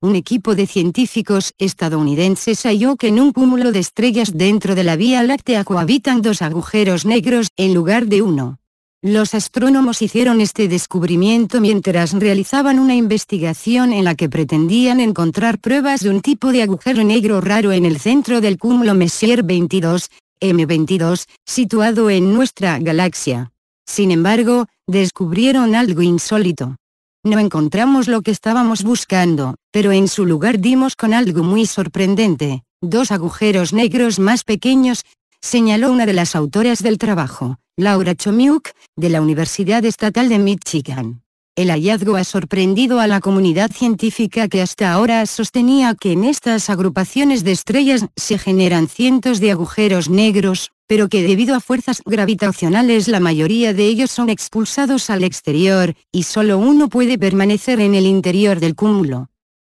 un equipo de científicos estadounidenses halló que en un cúmulo de estrellas dentro de la Vía Láctea cohabitan dos agujeros negros en lugar de uno. Los astrónomos hicieron este descubrimiento mientras realizaban una investigación en la que pretendían encontrar pruebas de un tipo de agujero negro raro en el centro del cúmulo Messier 22, M22, situado en nuestra galaxia. Sin embargo, descubrieron algo insólito. No encontramos lo que estábamos buscando, pero en su lugar dimos con algo muy sorprendente, dos agujeros negros más pequeños, señaló una de las autoras del trabajo, Laura Chomiuk, de la Universidad Estatal de Michigan el hallazgo ha sorprendido a la comunidad científica que hasta ahora sostenía que en estas agrupaciones de estrellas se generan cientos de agujeros negros, pero que debido a fuerzas gravitacionales la mayoría de ellos son expulsados al exterior, y solo uno puede permanecer en el interior del cúmulo.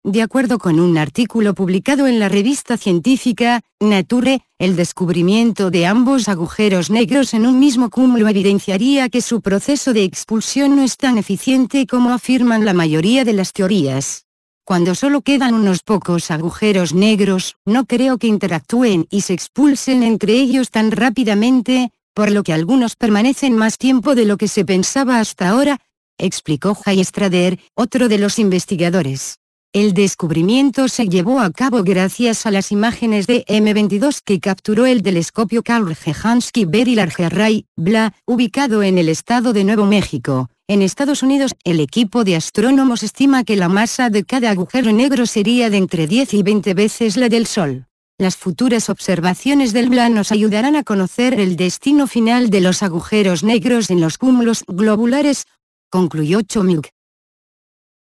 De acuerdo con un artículo publicado en la revista científica Nature, el descubrimiento de ambos agujeros negros en un mismo cúmulo evidenciaría que su proceso de expulsión no es tan eficiente como afirman la mayoría de las teorías. Cuando solo quedan unos pocos agujeros negros, no creo que interactúen y se expulsen entre ellos tan rápidamente, por lo que algunos permanecen más tiempo de lo que se pensaba hasta ahora, explicó Strader, otro de los investigadores. El descubrimiento se llevó a cabo gracias a las imágenes de M22 que capturó el telescopio Carl Jehansky Very Large BLA, ubicado en el estado de Nuevo México. En Estados Unidos, el equipo de astrónomos estima que la masa de cada agujero negro sería de entre 10 y 20 veces la del Sol. Las futuras observaciones del BLA nos ayudarán a conocer el destino final de los agujeros negros en los cúmulos globulares, concluyó Choming.